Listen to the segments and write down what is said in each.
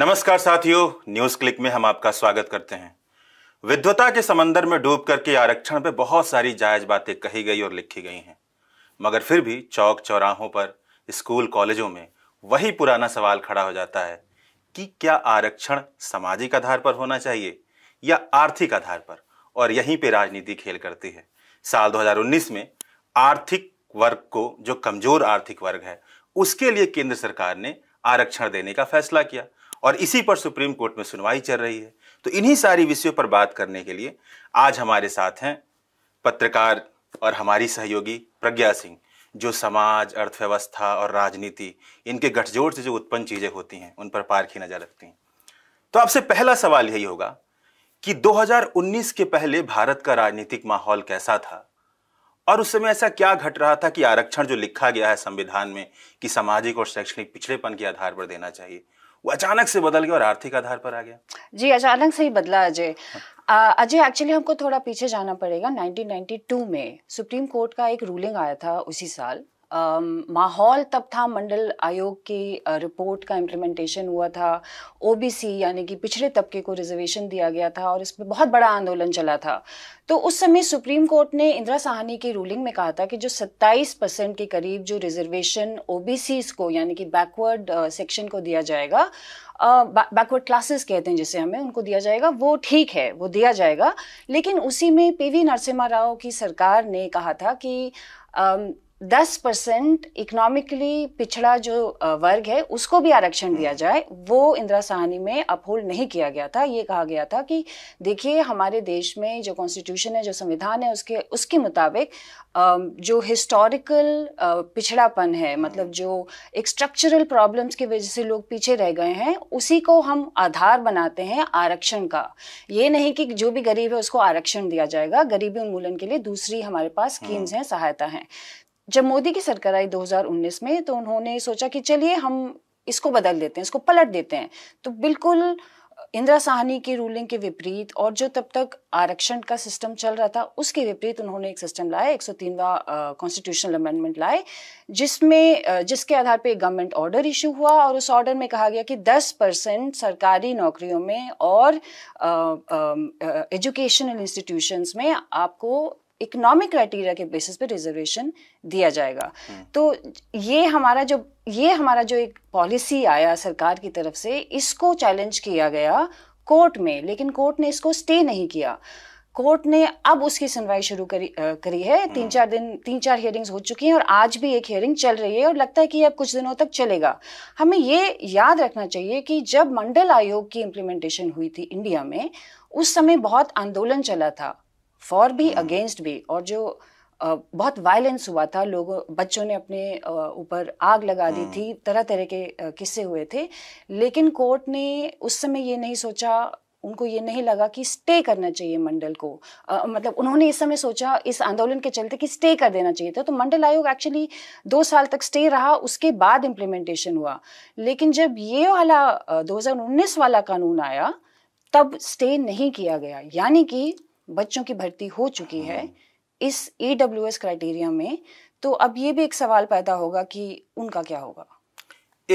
नमस्कार साथियों news click में हम आपका स्वागत करते हैं विद्वता के समंदर में डूब करके आरक्षण पे बहुत सारी जायज बातें कही गई और लिखी गई हैं मगर फिर भी चौक चौराहों पर स्कूल कॉलेजों में वही पुराना सवाल खड़ा हो जाता है कि क्या आरक्षण सामाजिक आधार पर होना चाहिए या आर्थिक आधार पर और यहीं पर राजनीति खेल करती है साल दो में आर्थिक वर्ग को जो कमजोर आर्थिक वर्ग है उसके लिए केंद्र सरकार ने आरक्षण देने का फैसला किया और इसी पर सुप्रीम कोर्ट में सुनवाई चल रही है तो इन्हीं सारी विषयों पर बात करने के लिए आज हमारे साथ हैं पत्रकार और हमारी सहयोगी प्रज्ञा सिंह जो समाज अर्थव्यवस्था और राजनीति इनके गठजोड़ से जो उत्पन्न चीज़ें होती हैं उन पर पारखी नज़र रखती हैं तो आपसे पहला सवाल यही होगा कि 2019 के पहले भारत का राजनीतिक माहौल कैसा था और उस समय ऐसा क्या घट रहा था कि आरक्षण जो लिखा गया है संविधान में कि सामाजिक और शैक्षणिक पिछड़ेपन के आधार पर देना चाहिए वो अचानक से बदल गया और आर्थिक आधार पर आ गया जी अचानक से ही बदला अजय हाँ। अजय एक्चुअली हमको थोड़ा पीछे जाना पड़ेगा 1992 में सुप्रीम कोर्ट का एक रूलिंग आया था उसी साल माहौल तब था मंडल आयोग की रिपोर्ट का इम्प्लीमेंटेशन हुआ था ओबीसी यानी कि पिछड़े तबके को रिजर्वेशन दिया गया था और इस पर बहुत बड़ा आंदोलन चला था तो उस समय सुप्रीम कोर्ट ने इंदिरा साहनी की रूलिंग में कहा था कि जो 27 परसेंट के करीब जो रिजर्वेशन ओ को यानी कि बैकवर्ड सेक्शन को दिया जाएगा बैकवर्ड क्लासेस कहते हैं जिसे हमें उनको दिया जाएगा वो ठीक है वो दिया जाएगा लेकिन उसी में पीवी नरसिम्हा राव की सरकार ने कहा था कि दस परसेंट इकोनॉमिकली पिछड़ा जो वर्ग है उसको भी आरक्षण दिया हम्म। जाए वो इंदिरा सहानी में अपहोल्ड नहीं किया गया था ये कहा गया था कि देखिए हमारे देश में जो कॉन्स्टिट्यूशन है जो संविधान है उसके उसके मुताबिक जो हिस्टोरिकल पिछड़ापन है हम्म। मतलब जो एक स्ट्रक्चरल प्रॉब्लम्स की वजह से लोग पीछे रह गए हैं उसी को हम आधार बनाते हैं आरक्षण का ये नहीं कि जो भी गरीब है उसको आरक्षण दिया जाएगा गरीबी उन्मूलन के लिए दूसरी हमारे पास स्कीम्स हम्म। हैं सहायता हैं जब मोदी की सरकार आई 2019 में तो उन्होंने सोचा कि चलिए हम इसको बदल देते हैं इसको पलट देते हैं तो बिल्कुल इंदिरा साहनी की रूलिंग के विपरीत और जो तब तक आरक्षण का सिस्टम चल रहा था उसके विपरीत उन्होंने एक सिस्टम लाया एक सौ कॉन्स्टिट्यूशनल अमेंडमेंट लाए जिसमें जिसके आधार पे गवर्नमेंट ऑर्डर इशू हुआ और उस ऑर्डर में कहा गया कि 10 परसेंट सरकारी नौकरियों में और एजुकेशनल इंस्टीट्यूशंस में आपको इकोनॉमिक क्राइटेरिया के बेसिस पे रिजर्वेशन दिया जाएगा हम्म। तो ये हमारा जो ये हमारा जो एक पॉलिसी आया सरकार की तरफ से इसको चैलेंज किया गया कोर्ट में लेकिन कोर्ट ने इसको स्टे नहीं किया कोर्ट ने अब उसकी सुनवाई शुरू करी आ, करी है हम्म। तीन चार दिन तीन चार हियरिंग्स हो चुकी हैं और आज भी एक हियरिंग चल रही है और लगता है कि अब कुछ दिनों तक चलेगा हमें ये याद रखना चाहिए कि जब मंडल आयोग की इम्प्लीमेंटेशन हुई थी इंडिया में उस समय बहुत आंदोलन चला था फॉर भी अगेंस्ट भी और जो बहुत वायलेंस हुआ था लोगों बच्चों ने अपने ऊपर आग लगा दी हम्म। थी तरह तरह के किस्से हुए थे लेकिन कोर्ट ने उस समय ये नहीं सोचा उनको ये नहीं लगा कि स्टे करना चाहिए मंडल को आ, मतलब उन्होंने इस समय सोचा इस आंदोलन के चलते कि स्टे कर देना चाहिए था तो मंडल आयोग एक्चुअली दो साल तक स्टे रहा उसके बाद इम्प्लीमेंटेशन हुआ लेकिन जब ये वाला 2019 वाला कानून आया तब स्टे नहीं किया गया यानी कि बच्चों की भर्ती हो चुकी है हाँ। इस ई डब्ल्यू एस क्राइटेरिया में तो अब ये भी एक सवाल पैदा होगा कि उनका क्या होगा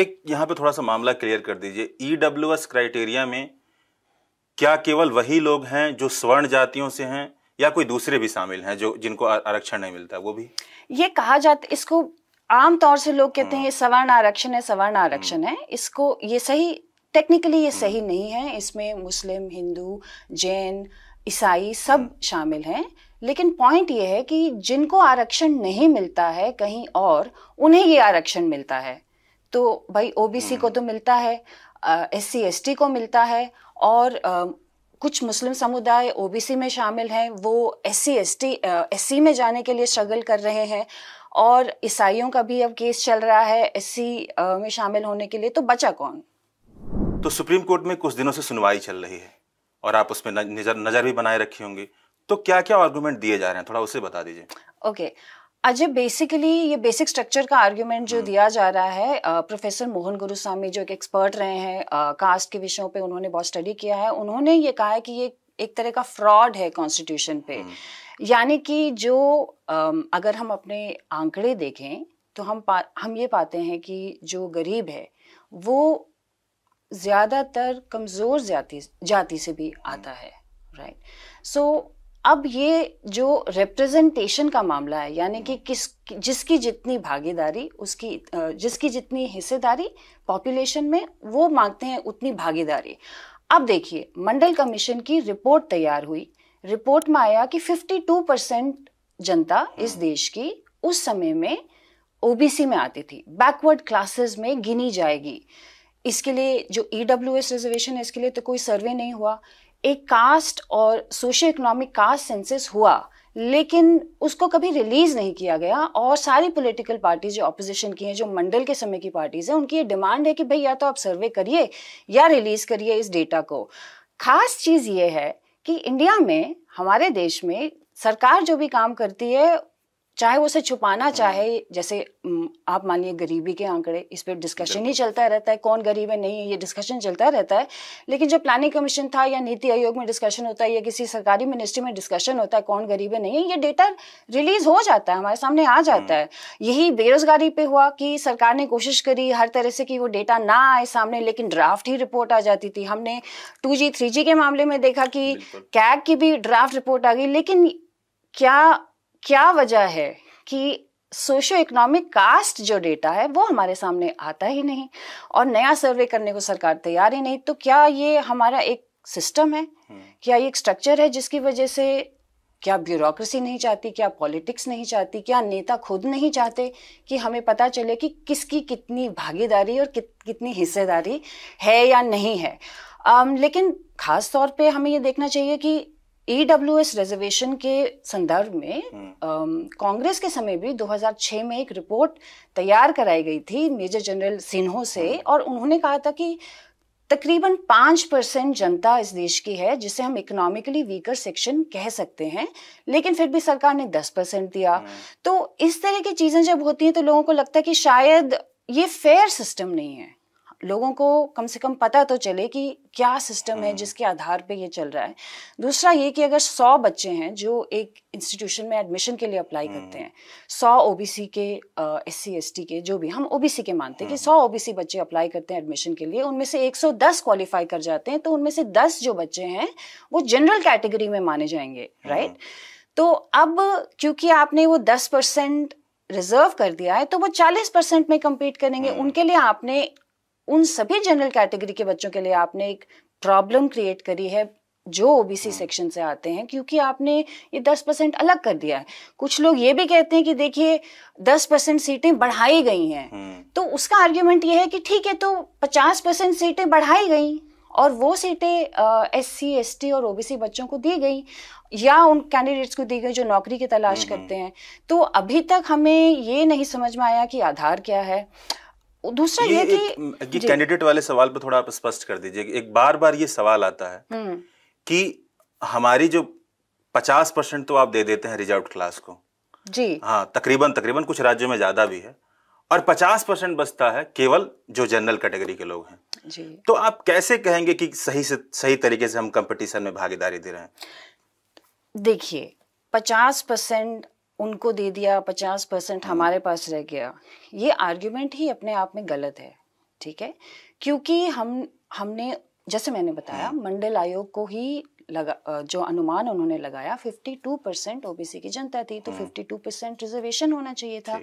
एक यहाँ पे थोड़ा सा मामला क्लियर कर दीजिए ई डब्ल्यू एस क्राइटेरिया में क्या केवल वही लोग हैं जो स्वर्ण जातियों से हैं या कोई दूसरे भी शामिल हैं जो जिनको आरक्षण नहीं मिलता वो भी ये कहा जाता इसको आम तौर से लोग कहते हैं हाँ। ये सवर्ण आरक्षण है सवर्ण आरक्षण हाँ। है इसको ये सही टेक्निकली ये सही नहीं है इसमें मुस्लिम हिंदू जैन ईसाई सब शामिल हैं लेकिन पॉइंट ये है कि जिनको आरक्षण नहीं मिलता है कहीं और उन्हें ये आरक्षण मिलता है तो भाई ओबीसी को तो मिलता है एस सी एस टी को मिलता है और आ, कुछ मुस्लिम समुदाय ओबीसी में शामिल हैं वो S C S T S C में जाने के लिए स्ट्रगल कर रहे हैं और ईसाइयों का भी अब केस चल रहा है एस सी में शामिल होने के लिए तो बचा कौन तो सुप्रीम कोर्ट में कुछ दिनों से सुनवाई चल रही है और आप उसमें नजर नजर भी बनाए रखी होंगी तो क्या क्या आर्गूमेंट दिए जा रहे हैं थोड़ा उसे बता दीजिए ओके okay. अजय बेसिकली ये बेसिक स्ट्रक्चर का आर्ग्यूमेंट जो हम्म। दिया जा रहा है प्रोफेसर मोहन गुरुस्वामी जो एक एक्सपर्ट रहे हैं कास्ट के विषयों पे उन्होंने बहुत स्टडी किया है उन्होंने ये कहा है कि ये एक तरह का फ्रॉड है कॉन्स्टिट्यूशन पे हम्म। यानी कि जो अगर हम अपने आंकड़े देखें तो हम हम ये पाते हैं कि जो गरीब है वो ज़्यादातर कमज़ोर जाति जाति से भी आता है राइट right? सो so, अब ये जो रिप्रेजेंटेशन का मामला है यानी कि किस जिसकी जितनी भागीदारी उसकी जिसकी जितनी हिस्सेदारी पॉपुलेशन में वो मांगते हैं उतनी भागीदारी अब देखिए मंडल कमीशन की रिपोर्ट तैयार हुई रिपोर्ट में आया कि 52 परसेंट जनता इस देश की उस समय में ओबीसी में आती थी बैकवर्ड क्लासेस में गिनी जाएगी इसके लिए जो ई डब्ल्यू एस रिजर्वेशन है इसके लिए तो कोई सर्वे नहीं हुआ एक कास्ट और सोशो इकोनॉमिक कास्ट सेंसस हुआ लेकिन उसको कभी रिलीज नहीं किया गया और सारी पॉलिटिकल पार्टीज जो अपोजिशन की हैं जो मंडल के समय की पार्टीज हैं उनकी ये डिमांड है कि भाई या तो आप सर्वे करिए या रिलीज करिए इस डेटा को खास चीज़ ये है कि इंडिया में हमारे देश में सरकार जो भी काम करती है चाहे वो उसे छुपाना हाँ। चाहे जैसे आप मानिए गरीबी के आंकड़े इस पर डिस्कशन ही चलता रहता है कौन गरीब है नहीं है ये डिस्कशन चलता रहता है लेकिन जो प्लानिंग कमीशन था या नीति आयोग में डिस्कशन होता है या किसी सरकारी मिनिस्ट्री में डिस्कशन होता है कौन गरीब है नहीं है ये डेटा रिलीज हो जाता है हमारे सामने आ जाता हाँ। है यही बेरोजगारी पे हुआ कि सरकार ने कोशिश करी हर तरह से कि वो डेटा ना आए सामने लेकिन ड्राफ्ट ही रिपोर्ट आ जाती थी हमने टू जी थ्री जी के मामले में देखा कि कैग की भी ड्राफ्ट रिपोर्ट आ गई लेकिन क्या क्या वजह है कि सोशो इकोनॉमिक कास्ट जो डेटा है वो हमारे सामने आता ही नहीं और नया सर्वे करने को सरकार तैयार ही नहीं तो क्या ये हमारा एक सिस्टम है हम्म। क्या ये एक स्ट्रक्चर है जिसकी वजह से क्या ब्यूरोक्रेसी नहीं चाहती क्या पॉलिटिक्स नहीं चाहती क्या नेता खुद नहीं चाहते कि हमें पता चले कि किसकी कितनी भागीदारी और कितनी हिस्सेदारी है या नहीं है आम, लेकिन खास तौर पे हमें ये देखना चाहिए कि एस रिजर्वेशन के संदर्भ में हम्म। कांग्रेस के समय भी 2006 में एक रिपोर्ट तैयार कराई गई थी मेजर जनरल सिन्हो से हम्म। और उन्होंने कहा था कि तकरीबन पाँच परसेंट जनता इस देश की है जिसे हम इकोनॉमिकली वीकर सेक्शन कह सकते हैं लेकिन फिर भी सरकार ने दस परसेंट दिया हम्म। तो इस तरह की चीज़ें जब होती हैं तो लोगों को लगता है कि शायद ये फेयर सिस्टम नहीं है लोगों को कम से कम पता तो चले कि क्या सिस्टम है हाँ। जिसके आधार पे ये चल रहा है दूसरा ये कि अगर सौ बच्चे हैं जो एक इंस्टीट्यूशन में एडमिशन के लिए अप्लाई हाँ। करते हैं सौ ओ के एस सी एस टी के जो भी हम ओ के मानते हैं कि हाँ। सौ ओ बच्चे अप्लाई करते हैं एडमिशन के लिए उनमें से 110 क्वालिफाई कर जाते हैं तो उनमें से 10 जो बच्चे हैं वो जनरल कैटेगरी में माने जाएंगे राइट तो अब क्योंकि आपने वो दस परसेंट रिजर्व कर दिया है तो वो चालीस परसेंट में कम्पीट करेंगे उनके लिए आपने उन सभी जनरल कैटेगरी के बच्चों के लिए आपने एक प्रॉब्लम क्रिएट करी है जो ओबीसी सेक्शन हाँ। से आते हैं क्योंकि आपने ये दस परसेंट अलग कर दिया है कुछ लोग ये भी कहते हैं कि देखिए दस परसेंट सीटें बढ़ाई गई हैं हाँ। तो उसका आर्ग्यूमेंट ये है कि ठीक है तो पचास परसेंट सीटें बढ़ाई गई और वो सीटें एस सी एस टी और ओबीसी बच्चों को दी गई या उन कैंडिडेट्स को दी गई जो नौकरी की तलाश हम्म, हम्म। करते हैं तो अभी तक हमें ये नहीं समझ में आया कि आधार क्या है दूसरा ये, ये कि कैंडिडेट वाले सवाल पर थोड़ा आप स्पष्ट कर दीजिए एक बार बार ये सवाल आता है हम्म। कि हमारी जो पचास परसेंट तो आप दे देते हैं रिजर्व क्लास को जी हाँ तकरीबन तकरीबन कुछ राज्यों में ज्यादा भी है और पचास परसेंट बचता है केवल जो जनरल कैटेगरी के लोग हैं जी तो आप कैसे कहेंगे कि सही से सही तरीके से हम कंपटीशन में भागीदारी दे रहे हैं देखिए पचास परसेंट उनको दे दिया पचास परसेंट हाँ। हमारे पास रह गया ये आर्ग्यूमेंट ही अपने आप में गलत है ठीक है क्योंकि हम हमने जैसे मैंने बताया हाँ। मंडल आयोग को ही लगा जो अनुमान उन्होंने लगाया 52 परसेंट ओबीसी की जनता थी तो 52 परसेंट रिजर्वेशन होना चाहिए था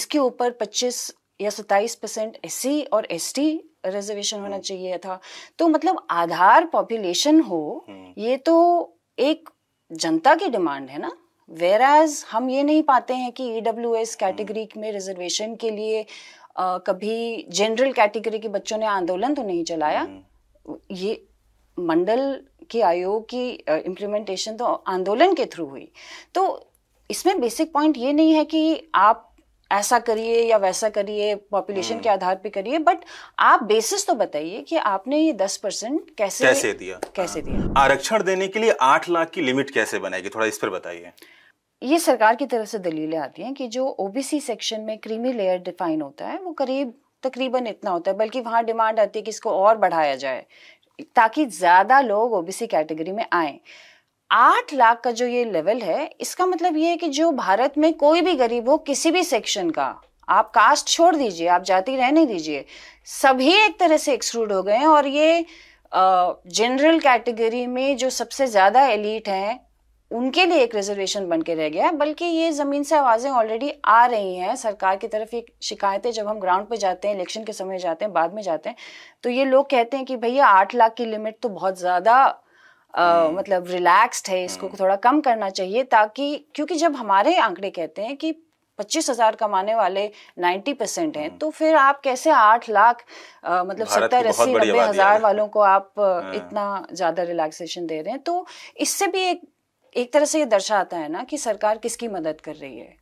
इसके ऊपर 25 या 27 परसेंट एस और एस रिजर्वेशन होना हाँ। चाहिए था तो मतलब आधार पॉपुलेशन हो ये तो एक जनता की डिमांड है ना वेर एज हम ये नहीं पाते हैं कि ई डब्ल्यू एस कैटेगरी में रिजर्वेशन के लिए आ, कभी जनरल कैटेगरी के बच्चों ने आंदोलन तो नहीं चलाया hmm. ये मंडल के आयोग की इम्प्लीमेंटेशन तो आंदोलन के थ्रू हुई तो इसमें बेसिक पॉइंट ये नहीं है कि आप ऐसा करिए या वैसा करिए पॉपुलेशन hmm. के आधार पे करिए बट आप बेसिस तो बताइए कि आपने ये दस परसेंट कैसे कैसे दिया कैसे दिया आरक्षण देने के लिए आठ लाख की लिमिट कैसे बनाएगी थोड़ा इस पर बताइए ये सरकार की तरफ से दलीलें आती हैं कि जो ओबीसी सेक्शन में क्रीमी लेयर डिफाइन होता है वो करीब तकरीबन इतना होता है बल्कि वहाँ डिमांड आती है कि इसको और बढ़ाया जाए ताकि ज़्यादा लोग ओबीसी कैटेगरी में आए आठ लाख का जो ये लेवल है इसका मतलब ये है कि जो भारत में कोई भी गरीब हो किसी भी सेक्शन का आप कास्ट छोड़ दीजिए आप जाति रहने दीजिए सभी एक तरह से एक्सक्लूड हो गए हैं और ये जनरल कैटेगरी में जो सबसे ज़्यादा एलिट हैं उनके लिए एक रिजर्वेशन बन के रह गया है बल्कि ये ज़मीन से आवाज़ें ऑलरेडी आ रही हैं सरकार की तरफ ये शिकायतें जब हम ग्राउंड पे जाते हैं इलेक्शन के समय जाते हैं बाद में जाते हैं तो ये लोग कहते हैं कि भैया आठ लाख की लिमिट तो बहुत ज़्यादा हम्म। मतलब रिलैक्स्ड है इसको हम्म। थोड़ा कम करना चाहिए ताकि क्योंकि जब हमारे आंकड़े कहते हैं कि पच्चीस हजार कमाने वाले नाइन्टी परसेंट हैं हम्म। तो फिर आप कैसे आठ लाख मतलब सत्तर अस्सी नब्बे हजार वालों को आप हाँ। इतना ज्यादा रिलैक्सेशन दे रहे हैं तो इससे भी एक एक तरह से ये दर्शाता है ना कि सरकार किसकी मदद कर रही है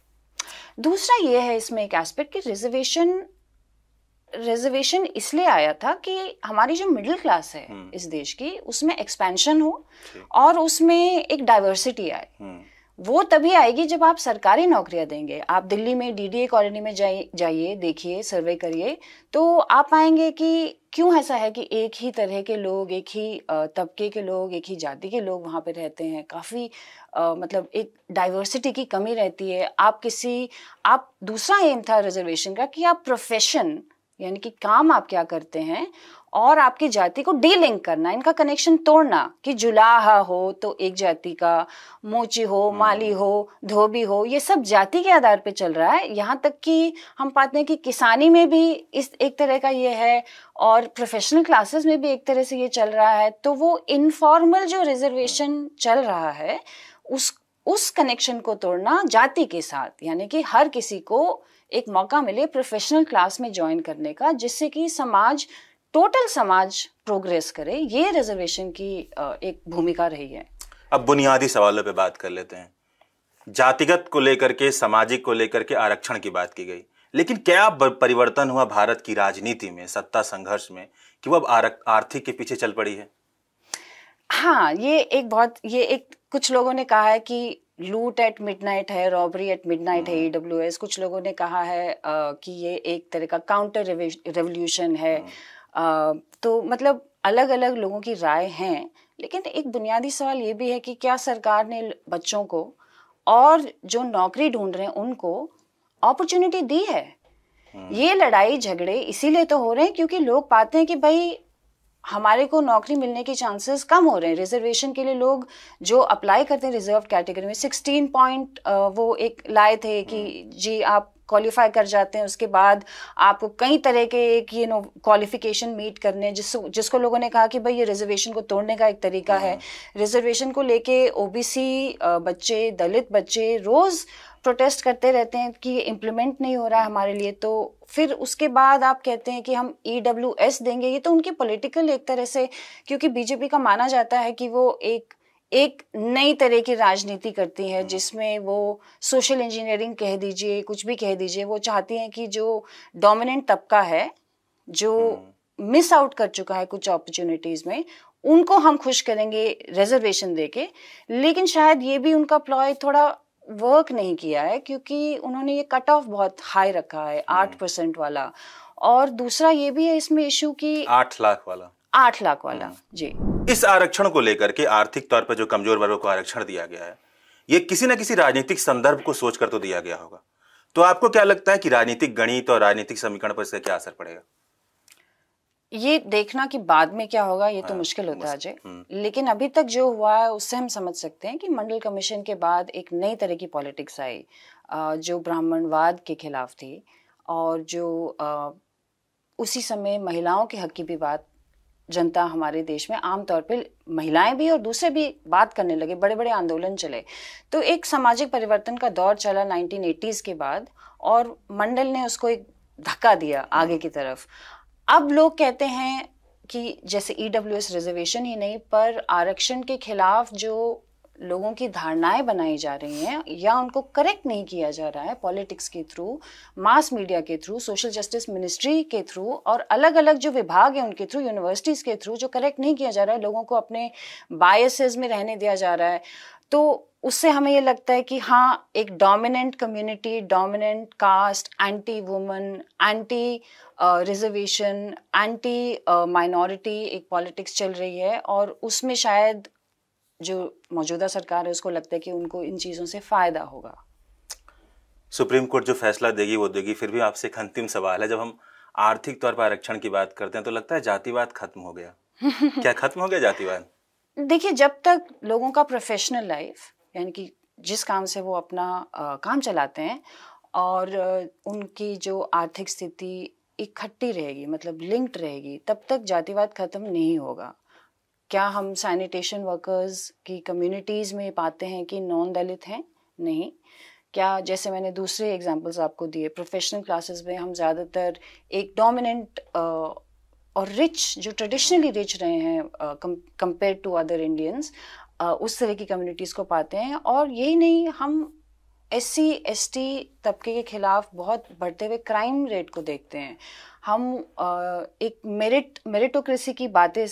दूसरा ये है इसमें एक एस्पेक्ट कि रिजर्वेशन रिजर्वेशन इसलिए आया था कि हमारी जो मिडिल क्लास है हम्म। इस देश की उसमें एक्सपेंशन हो और उसमें एक डाइवर्सिटी आए हम्म। वो तभी आएगी जब आप सरकारी नौकरियां देंगे आप दिल्ली में डीडीए कॉलोनी में जाइए देखिए सर्वे करिए तो आप आएंगे कि क्यों ऐसा है कि एक ही तरह के लोग एक ही तबके के लोग एक ही जाति के लोग वहाँ पे रहते हैं काफ़ी मतलब एक डाइवर्सिटी की कमी रहती है आप किसी आप दूसरा एम था रिजर्वेशन का कि आप प्रोफेशन यानी कि काम आप क्या करते हैं और आपकी जाति को डीलिंक करना इनका कनेक्शन तोड़ना कि जुलाहा हो तो एक जाति का मोची हो हम्म। माली हो धोबी हो ये सब जाति के आधार पे चल रहा है यहाँ तक कि हम पाते हैं कि किसानी में भी इस एक तरह का ये है और प्रोफेशनल क्लासेस में भी एक तरह से ये चल रहा है तो वो इनफॉर्मल जो रिजर्वेशन हम्म। चल रहा है उस उस कनेक्शन को तोड़ना जाति के साथ यानी कि हर किसी को एक मौका मिले प्रोफेशनल क्लास में ज्वाइन करने का जिससे कि समाज टोटल समाज प्रोग्रेस करे ये रिजर्वेशन की एक भूमिका रही है अब बुनियादी सवालों पे बात कर लेते हैं जातिगत को लेकर के सामाजिक को लेकर के आरक्षण की बात की गई लेकिन क्या परिवर्तन हुआ भारत की राजनीति में सत्ता संघर्ष में कि वो अब आर्थिक के पीछे चल पड़ी है हाँ ये एक बहुत ये एक कुछ लोगों ने कहा है कि लूट एट मिडनाइट है रॉबरी एट मिडनाइट है ईडब्ल्यूएस हम्म। कुछ लोगों ने कहा है आ, कि ये एक तरह का काउंटर रेवोल्यूशन है हम्म। तो मतलब अलग अलग लोगों की राय है लेकिन एक बुनियादी सवाल ये भी है कि क्या सरकार ने बच्चों को और जो नौकरी ढूंढ रहे हैं उनको अपॉर्चुनिटी दी है हम्म। ये लड़ाई झगड़े इसीलिए तो हो रहे हैं क्योंकि लोग पाते हैं कि भाई हमारे को नौकरी मिलने के चांसेस कम हो रहे हैं रिजर्वेशन के लिए लोग जो अप्लाई करते हैं रिजर्व कैटेगरी में सिक्सटीन पॉइंट वो एक लाए थे कि हम्म। जी आप क्वालिफाई कर जाते हैं उसके बाद आपको कई तरह के एक ये नो क्वालिफिकेशन मीट करने जिस जिसको लोगों ने कहा कि भाई ये रिजर्वेशन को तोड़ने का एक तरीका है रिजर्वेशन हम्म। को लेके ओबीसी बच्चे दलित बच्चे रोज़ प्रोटेस्ट करते रहते हैं कि ये इम्प्लीमेंट नहीं हो रहा है हमारे लिए तो फिर उसके बाद आप कहते हैं कि हम ई e देंगे ये तो उनकी पॉलिटिकल एक तरह से क्योंकि बीजेपी का माना जाता है कि वो एक एक नई तरह की राजनीति करती है हम्म। जिसमें वो सोशल इंजीनियरिंग कह दीजिए कुछ भी कह दीजिए वो चाहती हैं कि जो डोमिनेंट तबका है जो मिस हम्म। आउट कर चुका है कुछ अपॉर्चुनिटीज में उनको हम खुश करेंगे रिजर्वेशन देके लेकिन शायद ये भी उनका प्लॉय थोड़ा वर्क नहीं किया है क्योंकि उन्होंने ये कट ऑफ बहुत हाई रखा है हम्म। आठ परसेंट वाला और दूसरा ये भी है इसमें इशू की आठ लाख वाला आठ लाख वाला जी इस आरक्षण को लेकर के आर्थिक तौर पर जो कमजोर वर्गों को आरक्षण दिया गया है ये किसी न किसी राजनीतिक संदर्भ को सोचकर तो दिया गया होगा तो आपको क्या लगता है कि राजनीतिक गणित और राजनीतिक समीकरण पर इसका क्या असर पड़ेगा ये देखना कि बाद में क्या होगा ये तो हाँ, मुश्किल होता है अजय हम्म। लेकिन अभी तक जो हुआ है उससे हम समझ सकते हैं कि मंडल कमीशन के बाद एक नई तरह की पॉलिटिक्स आई जो ब्राह्मणवाद के खिलाफ थी और जो उसी समय महिलाओं के हक की भी बात जनता हमारे देश में आमतौर पर महिलाएं भी और दूसरे भी बात करने लगे बड़े बड़े आंदोलन चले तो एक सामाजिक परिवर्तन का दौर चला नाइनटीन के बाद और मंडल ने उसको एक धक्का दिया आगे की तरफ अब लोग कहते हैं कि जैसे ई e रिजर्वेशन ही नहीं पर आरक्षण के खिलाफ जो लोगों की धारणाएं बनाई जा रही हैं या उनको करेक्ट नहीं किया जा रहा है पॉलिटिक्स के थ्रू मास मीडिया के थ्रू सोशल जस्टिस मिनिस्ट्री के थ्रू और अलग अलग जो विभाग हैं उनके थ्रू यूनिवर्सिटीज़ के थ्रू जो करेक्ट नहीं किया जा रहा है लोगों को अपने बायसेस में रहने दिया जा रहा है तो उससे हमें ये लगता है कि हाँ एक dominant community dominant caste anti woman anti reservation anti minority एक पॉलिटिक्स चल रही है और उसमें शायद जो मौजूदा सरकार है उसको लगता है कि उनको इन चीज़ों से फ़ायदा होगा सुप्रीम कोर्ट जो फैसला देगी वो देगी फिर भी आपसे एक अंतिम सवाल है जब हम आर्थिक तौर पर आरक्षण की बात करते हैं तो लगता है जातिवाद खत्म हो गया क्या खत्म हो गया जातिवाद देखिए जब तक लोगों का प्रोफेशनल लाइफ यानी कि जिस काम से वो अपना आ, काम चलाते हैं और आ, उनकी जो आर्थिक स्थिति इकट्ठी रहेगी मतलब लिंक्ड रहेगी तब तक जातिवाद खत्म नहीं होगा क्या हम सैनिटेशन वर्कर्स की कम्युनिटीज़ में पाते हैं कि नॉन दलित हैं नहीं क्या जैसे मैंने दूसरे एग्जांपल्स आपको दिए प्रोफेशनल क्लासेस में हम ज़्यादातर एक डोमिनेंट और रिच जो ट्रेडिशनली रिच रहे हैं कंपेयर टू अदर इंडियंस उस तरह की कम्युनिटीज़ को पाते हैं और यही नहीं हम एस सी एस टी तबके के खिलाफ बहुत बढ़ते हुए क्राइम रेट को देखते हैं हम एक मेरिट मेरिटोक्रेसी की बातें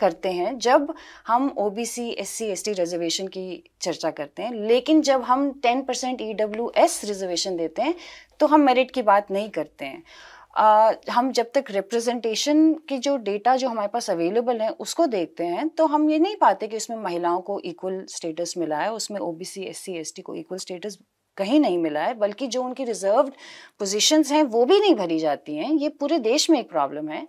करते हैं जब हम O B C S C S T reservation की चर्चा करते हैं लेकिन जब हम ten percent E W S reservation देते हैं तो हम मेरिट की बात नहीं करते हैं Uh, हम जब तक रिप्रेजेंटेशन के जो डेटा जो हमारे पास अवेलेबल है उसको देखते हैं तो हम ये नहीं पाते कि उसमें महिलाओं को इक्वल स्टेटस मिला है उसमें O B C S C S T को इक्वल स्टेटस कहीं नहीं मिला है बल्कि जो उनकी रिजर्व पोजीशंस हैं वो भी नहीं भरी जाती हैं ये पूरे देश में एक प्रॉब्लम है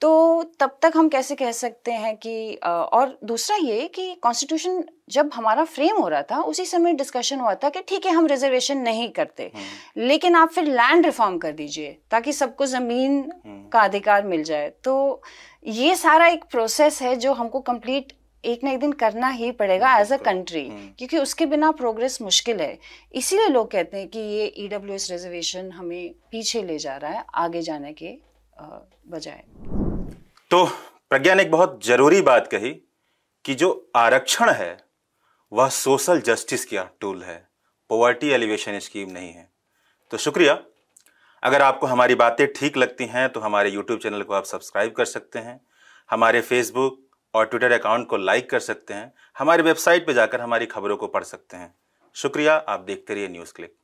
तो तब तक हम कैसे कह सकते हैं कि और दूसरा ये कि कॉन्स्टिट्यूशन जब हमारा फ्रेम हो रहा था उसी समय डिस्कशन हुआ था कि ठीक है हम रिजर्वेशन नहीं करते हम्म। लेकिन आप फिर लैंड रिफॉर्म कर दीजिए ताकि सबको जमीन हम्म। का अधिकार मिल जाए तो ये सारा एक प्रोसेस है जो हमको कंप्लीट एक ना एक दिन करना ही पड़ेगा एज अ कंट्री क्योंकि उसके बिना प्रोग्रेस मुश्किल है इसीलिए लोग कहते हैं कि ये ई e रिजर्वेशन हमें पीछे ले जा रहा है आगे जाने के बजाय तो प्रज्ञा ने एक बहुत जरूरी बात कही कि जो आरक्षण है वह सोशल जस्टिस का टूल है पॉवर्टी एलिवेशन स्कीम नहीं है तो शुक्रिया अगर आपको हमारी बातें ठीक लगती हैं तो हमारे यूट्यूब चैनल को आप सब्सक्राइब कर सकते हैं हमारे फेसबुक और ट्विटर अकाउंट को लाइक कर सकते हैं हमारी वेबसाइट पर जाकर हमारी खबरों को पढ़ सकते हैं शुक्रिया आप देखते रहिए न्यूज़ क्लिक